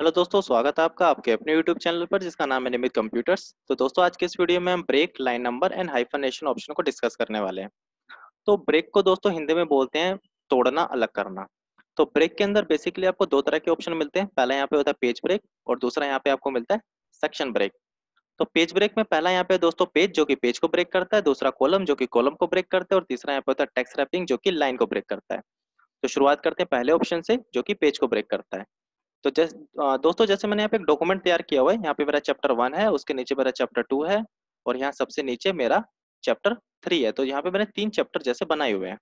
hello दोस्तों स्वागत है आपका आपके अपने यूट्यूब चैनल पर जिसका नाम है निमित कंप्यूटर्स तो दोस्तों आज के इस वीडियो में हम break line number and hyphenation option को डिस्कस करने वाले हैं तो ब्रेक को दोस्तों हिंदी में बोलते हैं तोड़ना अलग करना तो ब्रेक के अंदर बेसिकली आपको दो तरह के ऑप्शन मिलते हैं पहला यहाँ पे होता है पेज ब्रेक और दूसरा यहाँ पे आपको मिलता है सेक्शन ब्रेक तो पेज ब्रेक में पहला यहाँ पे दोस्तों पेज जो कि पेज को ब्रेक करता है दूसरा कॉलम जो कि कॉलम को ब्रेक करता है और तीसरा यहाँ पे होता है टेक्स रैपिंग जो कि लाइन को ब्रेक करता है तो शुरुआत करते हैं पहले ऑप्शन से जो कि पेज को ब्रेक करता है तो जैस दोस्तों जैसे मैंने यहाँ पे एक डॉक्यूमेंट तैयार किया हुआ है यहाँ पे मेरा चैप्टर वन है उसके नीचे मेरा चैप्टर टू है और यहाँ सबसे नीचे मेरा चैप्टर थ्री है तो यहाँ पे मैंने तीन चैप्टर जैसे बनाए हुए हैं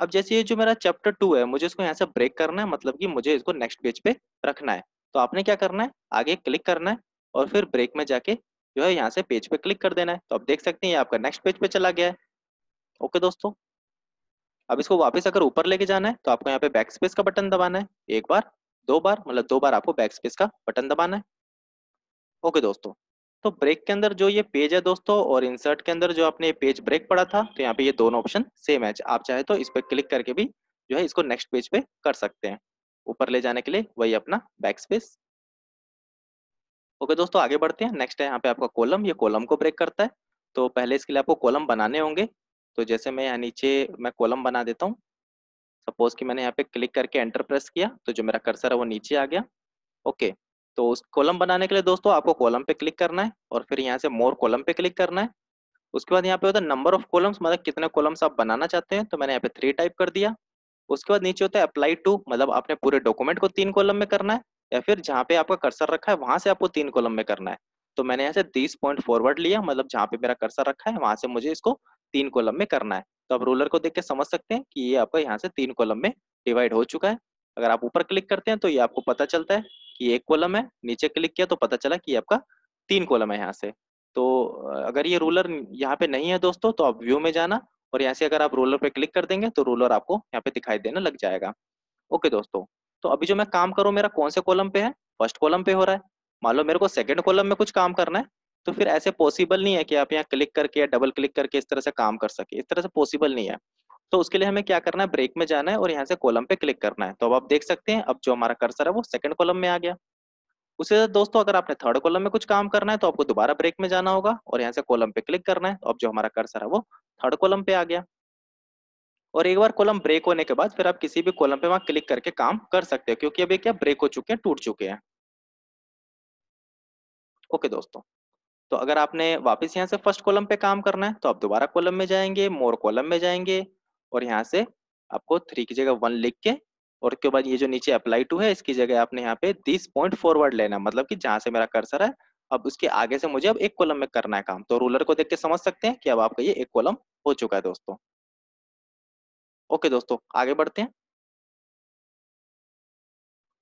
अब जैसे ये जो मेरा चैप्टर टू है मुझे इसको यहाँ से ब्रेक करना है मतलब कि मुझे इसको नेक्स्ट पेज पे रखना है तो आपने क्या करना है आगे क्लिक करना है और फिर ब्रेक में जाके जो है यहाँ से पेज पे क्लिक कर देना है तो आप देख सकते हैं ये आपका नेक्स्ट पेज पे चला गया है ओके दोस्तों अब इसको वापस अगर ऊपर लेके जाना है तो आपको यहाँ पे बैक स्पेस का बटन दबाना है एक बार दो बार मतलब दो बार आपको बैक स्पेस का बटन दबाना है ओके दोस्तों तो ब्रेक के अंदर जो ये पेज है दोस्तों और इंसर्ट के अंदर जो आपने पेज ब्रेक पड़ा था तो यहाँ पे ये दोनों ऑप्शन सेम है आप चाहे तो इस पर क्लिक करके भी जो है इसको नेक्स्ट पेज पे कर सकते हैं ऊपर ले जाने के लिए वही अपना बैक स्पेस ओके दोस्तों आगे बढ़ते हैं नेक्स्ट है यहाँ पे आपका कॉलम ये कॉलम को ब्रेक करता है तो पहले इसके लिए आपको कॉलम बनाने होंगे तो जैसे मैं यहाँ नीचे मैं कॉलम बना देता हूँ सपोज कि मैंने यहाँ पे क्लिक करके एंटर प्रेस किया तो जो मेरा कर्सर है वो नीचे आ गया ओके तो उस कॉलम बनाने के लिए दोस्तों आपको कॉलम पे क्लिक करना है और फिर यहाँ से मोर कॉलम पे क्लिक करना है उसके बाद यहाँ पे होता है नंबर ऑफ कॉलम्स मतलब कितने कॉलम्स आप बनाना चाहते हैं तो मैंने यहाँ पे थ्री टाइप कर दिया उसके बाद नीचे होता है अप्लाई टू मतलब आपने पूरे डॉक्यूमेंट को तीन कॉलम में करना है या फिर जहाँ पे आपका कर्सर रखा है वहां से आपको तीन कॉलम में करना है तो मैंने यहाँ से तीस पॉइंट फॉरवर्ड लिया मतलब जहां पे मेरा कर्सर रखा है वहां से मुझे इसको तीन कॉलम में करना है तो आप रोलर को देख के समझ सकते हैं कि ये आपका यहाँ से तीन कॉलम में डिवाइड हो चुका है अगर आप ऊपर क्लिक करते हैं तो ये आपको पता चलता है कि एक कॉलम है नीचे क्लिक किया तो पता चला कि आपका तीन कॉलम है यहाँ से तो अगर ये रूलर यहाँ पे नहीं है दोस्तों तो आप व्यू में जाना और यहाँ से अगर आप रोलर पे क्लिक कर देंगे तो रूलर आपको यहाँ पे दिखाई देने लग जाएगा ओके दोस्तों तो अभी जो मैं काम करूँ मेरा कौन से कॉलम पे है फर्स्ट कॉलम पे हो रहा है मान लो मेरे को सेकेंड कॉलम में कुछ काम करना है तो फिर ऐसे पॉसिबल नहीं है कि आप यहाँ क्लिक करके या डबल क्लिक करके इस तरह से काम कर सके इस तरह से पॉसिबल नहीं है तो उसके लिए हमें क्या करना है ब्रेक में जाना है और यहाँ से कॉलम पे क्लिक करना है तो अब आप देख सकते हैं अब जो हमारा कर्सर है वो सेकंड कॉलम में आ गया उससे दोस्तों अगर आपने थर्ड कॉलम में कुछ काम करना है तो आपको दोबारा ब्रेक में जाना होगा और यहाँ से कॉलम पे क्लिक करना है तो अब जो हमारा कर्सर है वो थर्ड कॉलम पे आ गया और एक बार कॉलम ब्रेक होने के बाद फिर आप किसी भी कॉलम पे वहाँ क्लिक करके काम कर सकते हो क्योंकि अभी क्या ब्रेक हो चुके हैं टूट चुके हैं ओके दोस्तों तो अगर आपने वापस यहाँ से फर्स्ट कॉलम पे काम करना है तो आप दोबारा कॉलम में जाएंगे मोर कॉलम में जाएंगे और यहाँ से आपको थ्री की जगह वन लिख के और उसके बाद ये जो नीचे अप्लाई टू है इसकी जगह आपने यहाँ पे दिस पॉइंट फॉरवर्ड लेना मतलब कि जहां से मेरा कर्सर है अब उसके आगे से मुझे अब एक कॉलम में करना है काम तो रूलर को देख के समझ सकते हैं कि अब आपका ये एक कॉलम हो चुका है दोस्तों ओके दोस्तों आगे बढ़ते हैं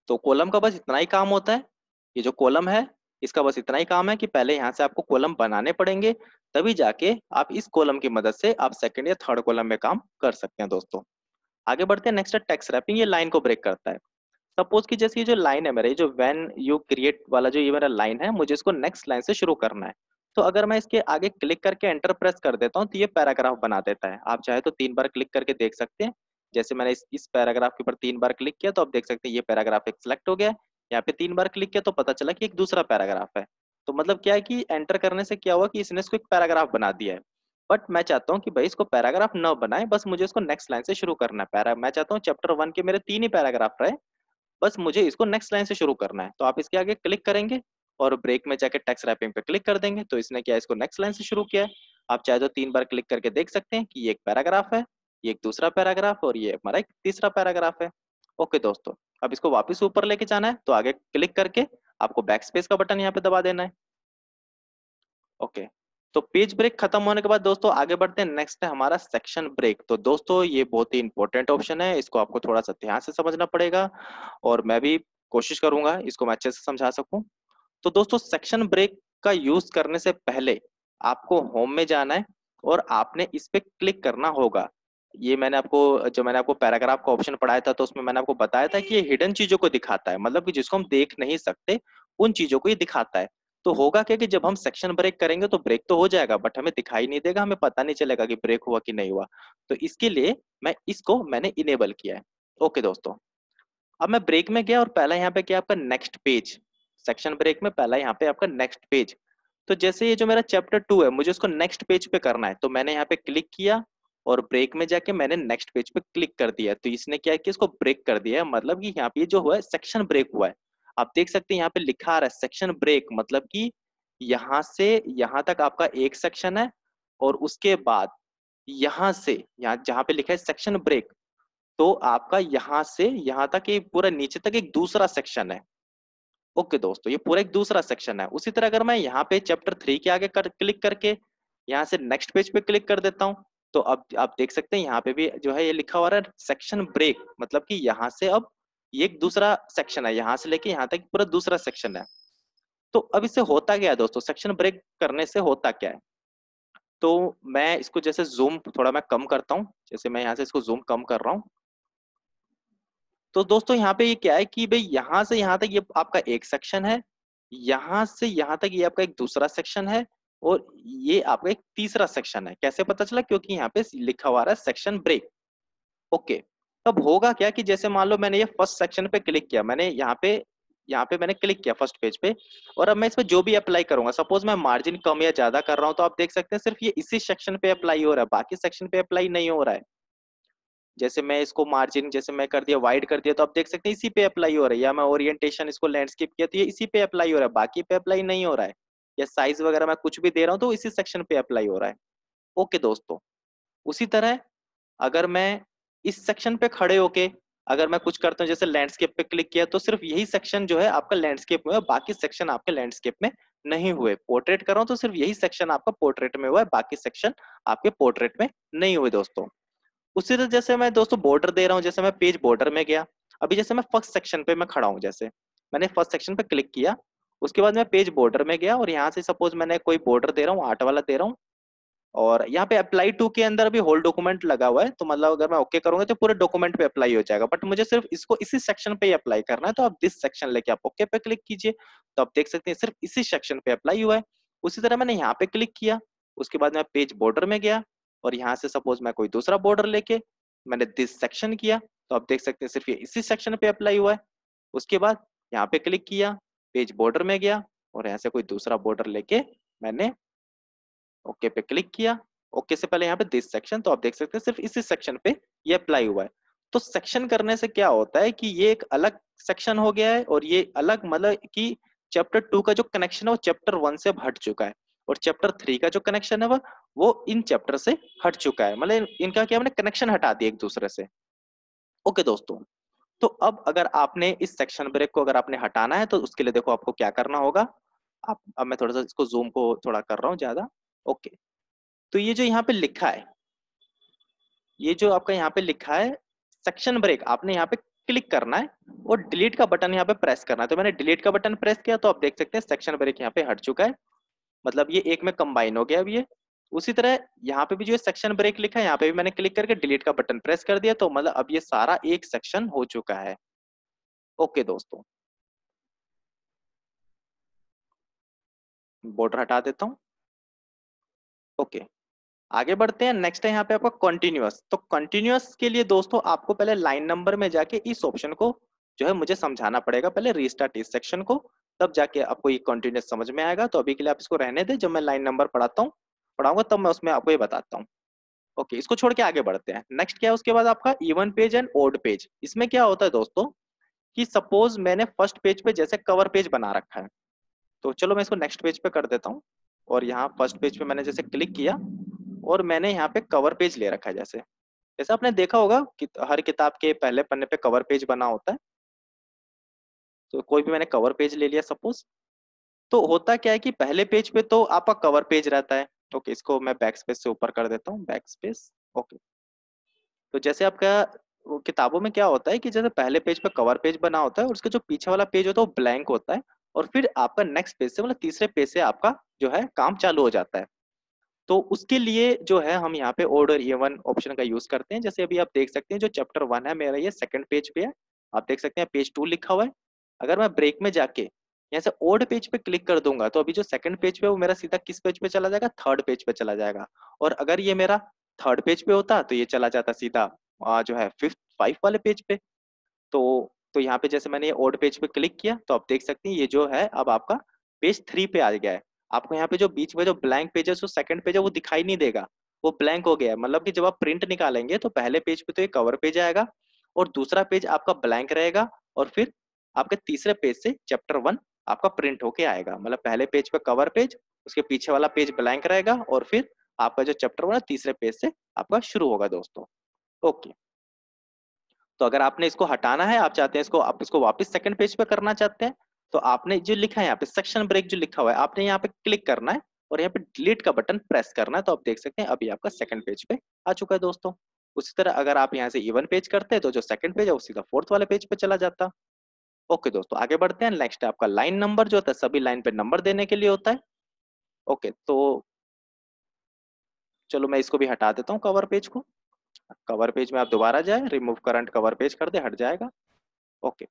तो कॉलम का बस इतना ही काम होता है ये जो कॉलम है इसका बस इतना ही काम है कि पहले यहाँ से आपको कॉलम बनाने पड़ेंगे तभी जाके आप इस कॉलम की मदद से आप सेकेंड या थर्ड कॉलम में काम कर सकते हैं दोस्तों आगे बढ़ते हैं नेक्स्ट है टेक्स रैपिंग ये लाइन को ब्रेक करता है सपोज की जैसे ये जो लाइन है मेरा जो वेन यू क्रिएट वाला जो ये मेरा लाइन है मुझे इसको नेक्स्ट लाइन से शुरू करना है तो अगर मैं इसके आगे क्लिक करके एंटर प्रेस कर देता हूँ तो ये पैराग्राफ बना देता है आप चाहे तो तीन बार क्लिक करके देख सकते हैं जैसे मैंने इस इस पैराग्राफ के ऊपर तीन बार क्लिक किया तो आप देख सकते हैं ये पैराग्राफ एक सिलेक्ट हो गया यहाँ पे तीन बार क्लिक किया तो पता चला कि एक दूसरा पैराग्राफ है तो मतलब क्या है कि एंटर करने से क्या हुआ कि इसने इसको एक पैराग्राफ बना दिया है बट मैं चाहता हूँ कि भाई इसको पैराग्राफ न बनाए बस मुझे इसको नेक्स्ट लाइन से शुरू करना है पैरा मैं चाहता हूँ चैप्टर वन के मेरे तीन ही पैराग्राफ रहे बस मुझे इसको नेक्स्ट लाइन से शुरू करना है तो आप इसके आगे क्लिक करेंगे और ब्रेक में जाके टेक्स्ट रैपिंग पे क्लिक कर देंगे तो इसने क्या इसको नेक्स्ट लाइन से शुरू किया है आप चाहे तो तीन बार क्लिक करके देख सकते हैं कि ये एक पैराग्राफ है ये एक दूसरा पैराग्राफ और ये हमारा एक तीसरा पैराग्राफ है ओके दोस्तों अब इसको वापस ऊपर लेके जाना है तो आगे क्लिक करके आपको बैक स्पेस का बटन यहाँ पे दबा देना है ओके तो पेज ब्रेक खत्म होने के बाद दोस्तों आगे बढ़ते हैं नेक्स्ट है हमारा सेक्शन ब्रेक तो दोस्तों ये बहुत ही इंपॉर्टेंट ऑप्शन है इसको आपको थोड़ा सा ध्यान से समझना पड़ेगा और मैं भी कोशिश करूंगा इसको मैं अच्छे से समझा सकूं तो दोस्तों सेक्शन ब्रेक का यूज करने से पहले आपको होम में जाना है और आपने इस पे क्लिक करना होगा ये मैंने आपको जो मैंने आपको पैराग्राफ का ऑप्शन पढ़ाया था तो उसमें मैंने आपको बताया था कि ये हिडन चीजों को दिखाता है मतलब कि जिसको हम देख नहीं सकते उन चीजों को ये दिखाता है तो होगा क्या कि जब हम सेक्शन ब्रेक करेंगे तो ब्रेक तो हो जाएगा बट हमें दिखाई नहीं देगा हमें पता नहीं चलेगा कि ब्रेक हुआ कि नहीं हुआ तो इसके लिए मैं इसको मैंने इनेबल किया है ओके दोस्तों अब मैं ब्रेक में गया और पहला यहाँ पे क्या आपका नेक्स्ट पेज सेक्शन ब्रेक में पहला यहाँ पे आपका नेक्स्ट पेज तो जैसे ये जो मेरा चैप्टर टू है मुझे उसको नेक्स्ट पेज पे करना है तो मैंने यहाँ पे क्लिक किया और ब्रेक में जाके मैंने नेक्स्ट पेज पे क्लिक कर दिया तो इसने क्या कि इसको ब्रेक कर दिया है मतलब कि यहाँ पे जो हुआ है सेक्शन ब्रेक हुआ है आप देख सकते हैं यहाँ पे लिखा आ रहा है सेक्शन ब्रेक मतलब कि यहाँ से यहाँ तक आपका एक सेक्शन है और उसके बाद यहाँ से यहाँ जहाँ पे लिखा है सेक्शन ब्रेक तो आपका यहाँ से यहाँ तक पूरा नीचे तक एक दूसरा सेक्शन है ओके दोस्तों ये पूरा एक दूसरा सेक्शन है उसी तरह अगर मैं यहाँ पे चैप्टर थ्री के आगे कर क्लिक करके यहाँ से नेक्स्ट पेज पे क्लिक कर देता हूँ तो अब आप देख सकते हैं यहाँ पे भी जो है ये लिखा हुआ है सेक्शन ब्रेक मतलब कि यहाँ से अब एक दूसरा सेक्शन है यहाँ से लेके यहाँ तक पूरा दूसरा सेक्शन है तो अब इससे होता क्या है दोस्तों सेक्शन ब्रेक करने से होता क्या है तो मैं इसको जैसे जूम थोड़ा मैं कम करता हूँ जैसे मैं यहाँ से इसको जूम कम कर रहा हूँ तो दोस्तों यहाँ पे ये क्या है कि भाई यहाँ से यहाँ तक ये आपका एक सेक्शन है यहाँ से यहाँ तक ये आपका एक दूसरा सेक्शन है और ये आपका एक तीसरा सेक्शन है कैसे पता चला क्योंकि यहाँ पे लिखा हुआ है सेक्शन ब्रेक ओके तब होगा क्या कि जैसे मान लो मैंने ये फर्स्ट सेक्शन पे क्लिक किया मैंने यहाँ पे यहाँ पे मैंने क्लिक किया फर्स्ट पेज पे और अब मैं इस पर जो भी अप्लाई करूंगा सपोज मैं मार्जिन कम या ज्यादा कर रहा हूँ तो आप देख सकते हैं सिर्फ ये इसी सेक्शन पे अप्लाई हो रहा है बाकी सेक्शन पे अप्लाई नहीं हो रहा है जैसे मैं इसको मार्जिन जैसे मैं कर दिया वाइड कर दिया तो आप देख सकते हैं इसी पे अप्लाई हो रहा है या मैं ओरिएंटेशन इसको लैंडस्केप किया तो ये इसी पे अप्लाई हो रहा है बाकी पे अप्लाई नहीं हो रहा है या साइज वगैरह मैं कुछ भी दे रहा हूँ तो इसी सेक्शन पे अप्लाई हो रहा है ओके दोस्तों उसी तरह अगर मैं इस सेक्शन पे खड़े होके अगर मैं कुछ करता हूँ जैसे लैंडस्केप पे क्लिक किया तो सिर्फ यही सेक्शन जो है आपका लैंडस्केप में हुआ बाकी सेक्शन आपके लैंडस्केप में नहीं हुए पोर्ट्रेट कर रहा हूँ तो सिर्फ यही सेक्शन आपका पोर्ट्रेट में हुआ है बाकी सेक्शन आपके पोर्ट्रेट में नहीं हुए दोस्तों उसी तरह जैसे मैं दोस्तों बॉर्डर दे रहा हूँ जैसे मैं पेज बॉर्डर में गया अभी जैसे मैं फर्स्ट सेक्शन पे मैं खड़ा हूँ जैसे मैंने फर्स्ट सेक्शन पे क्लिक किया उसके बाद मैं पेज बॉर्डर में गया और यहाँ से सपोज मैंने कोई बॉर्डर दे रहा हूँ आर्ट वाला दे रहा हूँ और यहाँ पे अप्लाई टू के अंदर भी होल डॉक्यूमेंट लगा हुआ है तो मतलब अगर मैं ओके करूंगा तो पूरे डॉक्यूमेंट पे अप्लाई हो जाएगा बट मुझे सिर्फ इसको इसी सेक्शन पे अप्लाई करना है तो आप दिस सेक्शन लेके आप ओके पे क्लिक कीजिए तो आप देख सकते हैं सिर्फ इसी सेक्शन पे अप्लाई हुआ है उसी तरह मैंने यहाँ पे क्लिक किया उसके बाद मैं पेज बॉर्डर में गया और यहाँ से सपोज मैं कोई दूसरा बॉर्डर लेके मैंने दिस सेक्शन किया तो आप देख सकते हैं सिर्फ ये इसी सेक्शन पे अप्लाई हुआ है उसके बाद यहाँ पे क्लिक किया पेज बॉर्डर में गया और यहाँ से कोई दूसरा बॉर्डर लेके मैंने ओके पे क्लिक किया ओके से पहले यहाँ पे दिस सेक्शन तो आप देख सकते हैं सिर्फ इसी सेक्शन पे ये अप्लाई हुआ है तो सेक्शन करने से क्या होता है कि ये एक अलग सेक्शन हो गया है और ये अलग मतलब कि चैप्टर टू का जो कनेक्शन है वो चैप्टर वन से हट चुका है और चैप्टर थ्री का जो कनेक्शन है वो वो इन चैप्टर से हट चुका है मतलब इनका क्या हमने कनेक्शन हटा दिया एक दूसरे से ओके दोस्तों तो अब अगर आपने इस सेक्शन ब्रेक को अगर आपने हटाना है तो उसके लिए देखो आपको क्या करना होगा आप अब मैं थोड़ा सा इसको जूम को थोड़ा कर रहा हूँ ज्यादा ओके तो ये जो यहाँ पे लिखा है ये जो आपका यहाँ पे लिखा है सेक्शन ब्रेक आपने यहाँ पे क्लिक करना है और डिलीट का बटन यहाँ पे प्रेस करना है तो मैंने डिलीट का बटन प्रेस किया तो आप देख सकते हैं सेक्शन ब्रेक यहाँ पे हट चुका है मतलब ये एक में कंबाइन हो गया अब ये उसी तरह यहाँ पे भी जो सेक्शन ब्रेक लिखा है यहाँ पे भी मैंने क्लिक करके डिलीट का बटन प्रेस कर दिया तो मतलब अब ये सारा एक सेक्शन हो चुका है ओके दोस्तों बॉर्डर हटा देता हूँ ओके आगे बढ़ते हैं नेक्स्ट है यहाँ पे आपका कॉन्टिन्यूस तो कंटिन्यूअस के लिए दोस्तों आपको पहले लाइन नंबर में जाके इस ऑप्शन को जो है मुझे समझाना पड़ेगा पहले रीस्टार्ट इस सेक्शन को तब जाके आपको ये कंटिन्यूस समझ में आएगा तो अभी के लिए आप इसको रहने दे जब मैं लाइन नंबर पढ़ाता हूँ पढ़ाऊंगा तब तो मैं उसमें आपको ये बताता हूँ ओके इसको छोड़ के आगे बढ़ते हैं नेक्स्ट क्या है उसके बाद आपका even page and odd page इसमें क्या होता है दोस्तों कि सपोज मैंने फर्स्ट पेज पे जैसे कवर पेज बना रखा है तो चलो मैं इसको नेक्स्ट पेज पे कर देता हूँ और यहाँ फर्स्ट पेज पे मैंने जैसे क्लिक किया और मैंने यहाँ पे कवर पेज ले रखा है जैसे जैसे आपने देखा होगा कि हर किताब के पहले पन्ने पे कवर पेज बना होता है तो कोई भी मैंने कवर पेज ले लिया सपोज तो होता क्या है कि पहले पेज पे तो आपका कवर पेज रहता है ओके इसको मैं बैक स्पेस से ऊपर कर देता हूँ बैक स्पेस ओके तो जैसे आपका किताबों में क्या होता है कि जैसे पहले पेज पर पे कवर पेज बना होता है और उसके जो पीछे वाला पेज होता है वो ब्लैंक होता है और फिर आपका नेक्स्ट पेज से मतलब तीसरे पेज से आपका जो है काम चालू हो जाता है तो उसके लिए जो है हम यहाँ पे ऑर्डर ये वन ऑप्शन का यूज करते हैं जैसे अभी आप देख सकते हैं जो चैप्टर वन है मेरा ये सेकंड पेज पे है आप देख सकते हैं पेज टू लिखा हुआ है अगर मैं ब्रेक में जाके यहाँ से ओल्ड पेज पे क्लिक कर दूंगा तो अभी जो सेकंड पेज पे वो मेरा सीधा किस पेज पे चला जाएगा थर्ड पेज पे चला जाएगा और अगर ये मेरा थर्ड पेज पे होता तो ये चला जाता सीधा आ, जो है फिफ्थ फाइव वाले पेज पे तो तो यहाँ पे जैसे मैंने ये ओल्ड पेज पे क्लिक किया तो आप देख सकते हैं ये जो है अब आपका पेज थ्री पे आ गया है आपको यहाँ पे जो बीच में जो ब्लैंक पेज है सेकंड पेज है वो दिखाई नहीं देगा वो ब्लैंक हो गया है मतलब कि जब आप प्रिंट निकालेंगे तो पहले पेज पे तो ये कवर पेज आएगा और दूसरा पेज आपका ब्लैंक रहेगा और फिर आपके तीसरे पेज से चैप्टर वन आपका प्रिंट होके आएगा मतलब पहले पेज पे कवर पेज उसके पीछे वाला पेज ब्लैंक रहेगा और फिर आपका जो चैप्टर होगा तीसरे पेज से आपका शुरू होगा दोस्तों ओके तो अगर आपने इसको हटाना है आप चाहते हैं इसको आप इसको वापस सेकंड पेज पे करना चाहते हैं तो आपने जो लिखा है यहाँ पे सेक्शन ब्रेक जो लिखा हुआ है आपने यहाँ पे क्लिक करना है और यहाँ पे डिलीट का बटन प्रेस करना है तो आप देख सकते हैं अभी आपका सेकंड पेज पे आ चुका है दोस्तों उसी तरह अगर आप यहाँ से इवन पेज करते हैं तो जो सेकंड पेज है उसी का फोर्थ वाले पेज पे चला जाता ओके दोस्तों आगे बढ़ते हैं नेक्स्ट आपका लाइन नंबर जो होता है सभी लाइन पे नंबर देने के लिए होता है ओके तो चलो मैं इसको भी हटा देता हूँ कवर पेज को कवर पेज में आप दोबारा जाए रिमूव करंट कवर पेज कर दे हट जाएगा ओके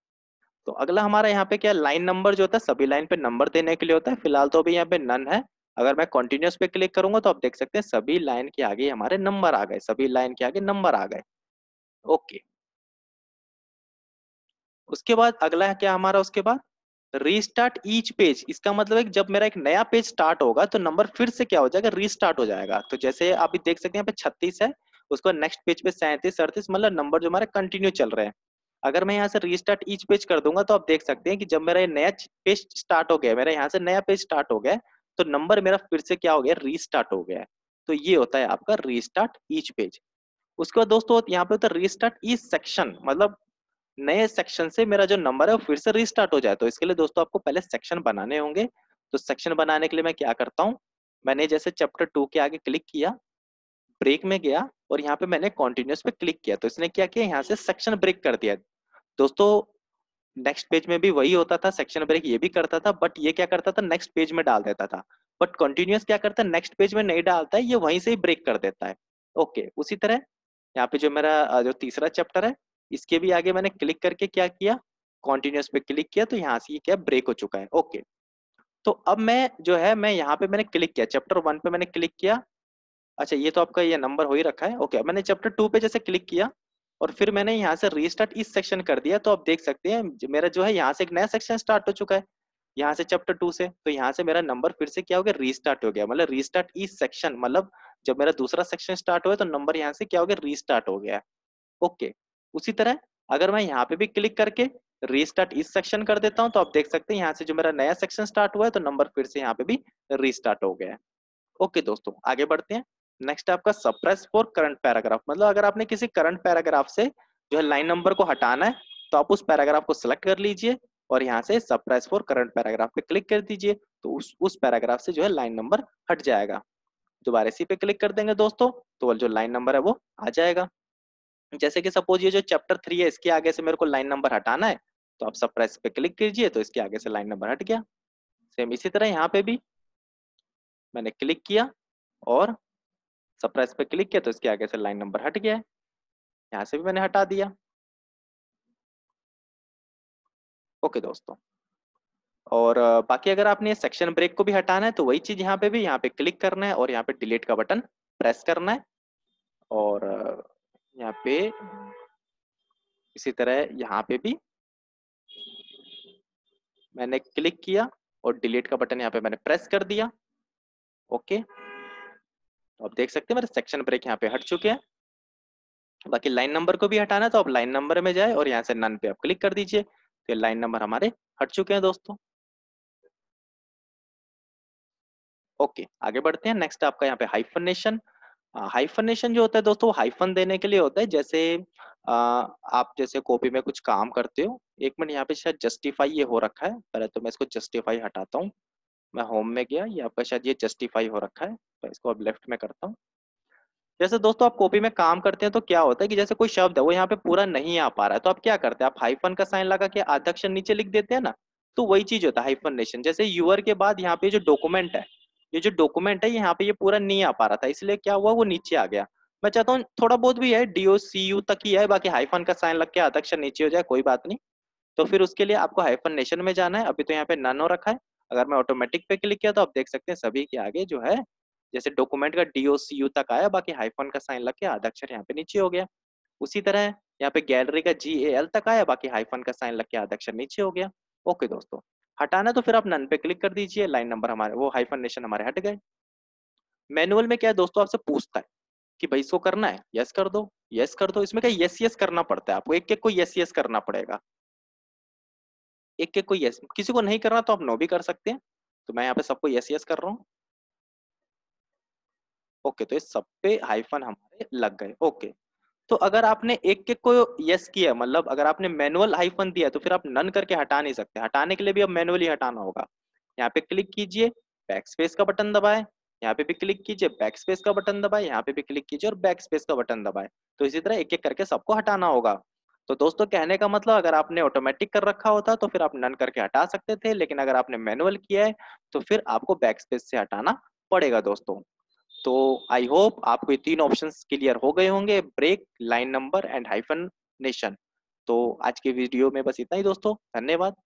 तो अगला हमारा यहाँ पे क्या लाइन नंबर जो होता है सभी लाइन पे नंबर देने के लिए होता है फिलहाल तो अभी यहाँ पे नन है अगर मैं कंटिन्यूस पे क्लिक करूंगा तो आप देख सकते हैं सभी लाइन के आगे हमारे नंबर आ गए सभी लाइन के आगे नंबर आ गए ओके उसके बाद अगला है क्या हमारा उसके बाद रीस्टार्ट ईच पेज इसका मतलब है कि जब मेरा एक नया पेज स्टार्ट होगा तो नंबर फिर से क्या हो जाएगा रीस्टार्ट हो जाएगा तो जैसे आप देख सकते हैं पे छत्तीस है उसको नेक्स्ट पेज पे सैंतीस अड़तीस मतलब नंबर जो हमारे कंटिन्यू चल रहे हैं अगर मैं यहाँ से रीस्टार्ट ईच पेज कर दूंगा तो आप देख सकते हैं कि जब मेरा नया पेज स्टार्ट हो गया मेरा यहाँ से नया पेज स्टार्ट हो गया तो नंबर मेरा फिर से क्या हो गया रीस्टार्ट हो गया तो ये होता है आपका रीस्टार्ट ईच पेज उसके बाद दोस्तों यहाँ पे होता है रीस्टार्ट ईच सेक्शन मतलब नए सेक्शन से मेरा जो नंबर है वो फिर से रिस्टार्ट हो जाए तो इसके लिए दोस्तों आपको पहले सेक्शन बनाने होंगे तो सेक्शन बनाने के लिए मैं क्या करता हूँ मैंने जैसे चैप्टर टू के आगे क्लिक किया ब्रेक में गया और यहाँ पे मैंने कॉन्टिन्यूस पे क्लिक किया तो इसने क्या किया यहाँ से सेक्शन ब्रेक कर दिया दोस्तों नेक्स्ट पेज में भी वही होता था सेक्शन ब्रेक ये भी करता था बट ये क्या करता था नेक्स्ट पेज में डाल देता था बट कंटिन्यूस क्या करता है नेक्स्ट पेज में नहीं डालता है ये वहीं से ही ब्रेक कर देता है ओके okay, उसी तरह यहाँ पे जो मेरा जो तीसरा चैप्टर है इसके भी आगे मैंने क्लिक करके क्या किया कॉन्टिन्यूस पे क्लिक किया तो यहाँ से ये क्या ब्रेक हो चुका है ओके तो अब मैं जो है मैं यहाँ पे मैंने क्लिक किया चैप्टर वन पे मैंने क्लिक किया अच्छा ये तो आपका ये नंबर हो ही रखा है ओके मैंने चैप्टर टू पे जैसे क्लिक किया और फिर मैंने यहाँ से रीस्टार्ट इस सेक्शन कर दिया तो आप देख सकते हैं मेरा जो है यहाँ से एक नया सेक्शन स्टार्ट हो चुका है यहाँ से चैप्टर टू से तो यहाँ से मेरा नंबर फिर से क्या हो गया रीस्टार्ट हो गया मतलब रीस्टार्ट इस सेक्शन मतलब जब मेरा दूसरा सेक्शन स्टार्ट हुआ तो नंबर यहाँ से क्या हो गया रीस्टार्ट हो गया ओके उसी तरह अगर मैं यहाँ पे भी क्लिक करके रीस्टार्ट इस सेक्शन कर देता हूँ तो आप देख सकते हैं यहाँ से जो मेरा नया सेक्शन स्टार्ट हुआ है तो नंबर फिर से यहाँ पे भी रीस्टार्ट हो गया है ओके दोस्तों आगे बढ़ते हैं नेक्स्ट आपका सप्रेस फॉर करंट पैराग्राफ मतलब अगर आपने किसी करंट पैराग्राफ से जो है लाइन नंबर को हटाना है तो आप उस पैराग्राफ को सिलेक्ट कर लीजिए और यहाँ से सप्रेस फॉर करंट पैराग्राफ पे क्लिक कर दीजिए तो उस उस पैराग्राफ से जो है लाइन नंबर हट जाएगा दोबारा इसी पे क्लिक कर देंगे दोस्तों तो जो लाइन नंबर है वो आ जाएगा जैसे कि सपोज ये जो चैप्टर थ्री है इसके आगे से मेरे को लाइन नंबर हटाना है तो आप सप्रेस पे क्लिक कीजिए तो इसके आगे से लाइन नंबर हट गया सेम इसी तरह यहाँ पे भी मैंने क्लिक किया और सप्रेस पे क्लिक किया तो इसके आगे से लाइन नंबर हट गया है यहाँ से भी मैंने हटा दिया ओके दोस्तों और बाकी अगर आपने सेक्शन ब्रेक को भी हटाना है तो वही चीज यहाँ पे भी यहाँ पे क्लिक करना है और यहाँ पे डिलीट का बटन प्रेस करना है और यहाँ पे इसी तरह यहाँ पे भी मैंने क्लिक किया और डिलीट का बटन यहाँ पे मैंने प्रेस कर दिया ओके तो आप देख सकते हैं मेरे सेक्शन ब्रेक यहाँ पे हट चुके हैं बाकी लाइन नंबर को भी हटाना तो आप लाइन नंबर में जाए और यहाँ से नन पे आप क्लिक कर दीजिए तो ये लाइन नंबर हमारे हट चुके हैं दोस्तों ओके आगे बढ़ते हैं नेक्स्ट आपका यहाँ पे हाइफनेशन हाइफनेशन जो होता है दोस्तों हाइफन देने के लिए होता है जैसे आ, आप जैसे कॉपी में कुछ काम करते हो एक मिनट यहाँ पे शायद जस्टिफाई ये हो रखा है पहले तो मैं इसको जस्टिफाई हटाता हूँ मैं होम में गया ये आपका शायद ये जस्टिफाई हो रखा है तो इसको अब लेफ्ट में करता हूँ जैसे दोस्तों आप कॉपी में काम करते हैं तो क्या होता है कि जैसे कोई शब्द है वो यहाँ पे पूरा नहीं आ पा रहा है तो आप क्या करते हैं आप हाइफन का साइन लगा के अध्यक्ष नीचे लिख देते हैं ना तो वही चीज होता है हाइफन जैसे यूअर के बाद यहाँ पे जो डॉक्यूमेंट है ये जो डॉक्यूमेंट है यहाँ पे ये पूरा नहीं आ पा रहा था इसलिए क्या हुआ वो नीचे आ गया मैं चाहता हूँ थोड़ा बहुत भी है डीओ सी यू तक ही है बाकी हाईफन का साइन लग के अध्यक्ष नीचे हो जाए कोई बात नहीं तो फिर उसके लिए आपको हाईफन नेशन में जाना है अभी तो यहाँ पे नन हो रखा है अगर मैं ऑटोमेटिक पे क्लिक किया तो आप देख सकते हैं सभी के आगे जो है जैसे डॉक्यूमेंट का डीओ सी यू तक आया बाकी हाईफन का साइन लग के आधा यहाँ पे नीचे हो गया उसी तरह यहाँ पे गैलरी का जी ए एल तक आया बाकी हाईफन का साइन लग के आधा नीचे हो गया ओके दोस्तों हटाना है तो फिर आप नन पे क्लिक कर दीजिए लाइन नंबर हमारे वो हाइफन नेशन हमारे हट गए मैनुअल में क्या है दोस्तों आपसे पूछता है कि भाई इसको करना है यस कर दो यस कर दो इसमें क्या यस यस करना पड़ता है आपको एक एक को यस यस करना पड़ेगा एक एक को यस किसी को नहीं करना तो आप नो भी कर सकते हैं तो मैं यहाँ पे सबको यस यस कर रहा हूँ ओके तो इस सब पे हाइफन हमारे लग गए ओके तो अगर आपने एक के को यस किया मतलब अगर आपने मैनुअल हाइफन दिया तो फिर आप नन करके हटा नहीं सकते हटाने के लिए भी अब मैनुअली हटाना होगा यहाँ पे क्लिक कीजिए बैक स्पेस का बटन दबाए यहाँ पे भी क्लिक कीजिए बैक स्पेस का बटन दबाए यहाँ पे भी क्लिक कीजिए और बैक स्पेस का बटन दबाए तो इसी तरह एक एक करके सबको हटाना होगा तो दोस्तों कहने का मतलब अगर आपने ऑटोमेटिक कर रखा होता तो फिर आप नन करके हटा सकते थे लेकिन अगर आपने मैनुअल किया है तो फिर आपको बैक स्पेस से हटाना पड़ेगा दोस्तों तो आई होप आपको ये तीन ऑप्शन क्लियर हो गए होंगे break line number and hyphenation तो आज के वीडियो में बस इतना ही दोस्तों धन्यवाद